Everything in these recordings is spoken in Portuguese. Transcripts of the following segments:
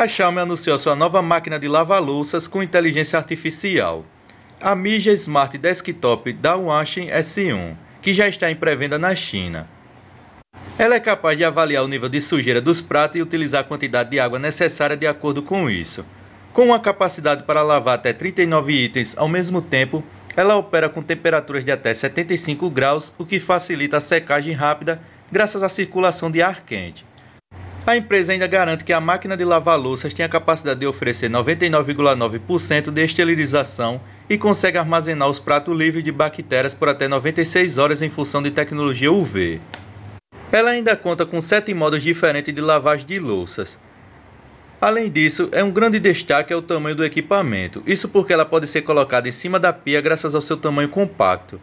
A Xiaomi anunciou sua nova máquina de lavar louças com inteligência artificial, a Mija Smart Desktop da Wanshin S1, que já está em pré-venda na China. Ela é capaz de avaliar o nível de sujeira dos pratos e utilizar a quantidade de água necessária de acordo com isso. Com uma capacidade para lavar até 39 itens ao mesmo tempo, ela opera com temperaturas de até 75 graus, o que facilita a secagem rápida graças à circulação de ar quente. A empresa ainda garante que a máquina de lavar louças tem a capacidade de oferecer 99,9% de esterilização e consegue armazenar os pratos livres de bactérias por até 96 horas em função de tecnologia UV. Ela ainda conta com sete modos diferentes de lavagem de louças. Além disso, é um grande destaque é o tamanho do equipamento, isso porque ela pode ser colocada em cima da pia graças ao seu tamanho compacto.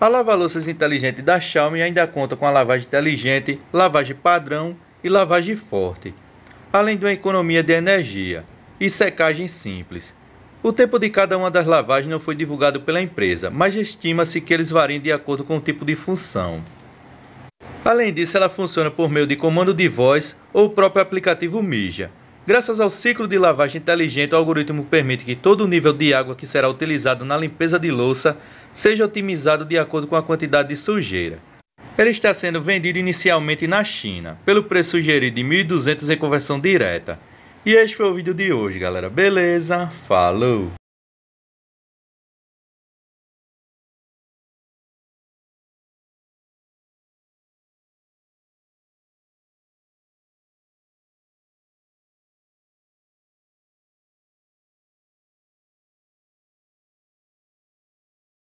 A lava-louças inteligente da Xiaomi ainda conta com a lavagem inteligente, lavagem padrão e lavagem forte, além de uma economia de energia e secagem simples. O tempo de cada uma das lavagens não foi divulgado pela empresa, mas estima-se que eles variem de acordo com o tipo de função. Além disso, ela funciona por meio de comando de voz ou o próprio aplicativo Mija. Graças ao ciclo de lavagem inteligente, o algoritmo permite que todo o nível de água que será utilizado na limpeza de louça seja otimizado de acordo com a quantidade de sujeira. Ele está sendo vendido inicialmente na China, pelo preço sugerido de 1.200 em conversão direta. E este foi o vídeo de hoje, galera. Beleza? Falou!